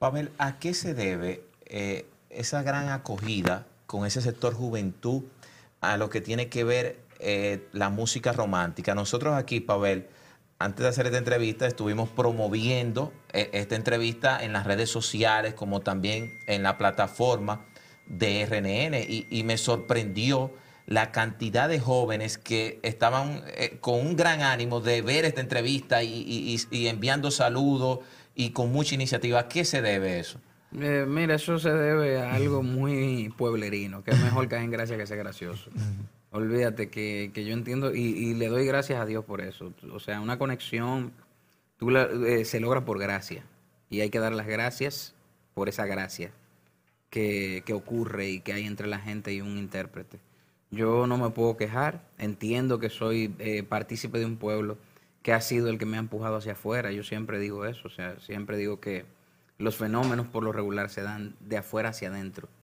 Pavel, ¿a qué se debe eh, esa gran acogida con ese sector juventud a lo que tiene que ver eh, la música romántica? Nosotros aquí, Pavel, antes de hacer esta entrevista, estuvimos promoviendo eh, esta entrevista en las redes sociales, como también en la plataforma de RNN, y, me sorprendió la cantidad de jóvenes que estaban con un gran ánimo de ver esta entrevista y enviando saludos y con mucha iniciativa. ¿A qué se debe eso? Eh, mira, eso se debe a algo muy pueblerino, que es mejor caer en gracia que ser gracioso. Olvídate que, yo entiendo y, le doy gracias a Dios por eso. O sea, una conexión tú eh, se logra por gracia y hay que dar las gracias por esa gracia que, ocurre y que hay entre la gente y un intérprete. Yo no me puedo quejar, entiendo que soy eh, partícipe de un pueblo que ha sido el que me ha empujado hacia afuera. Yo siempre digo eso, o sea, siempre digo que los fenómenos por lo regular se dan de afuera hacia adentro.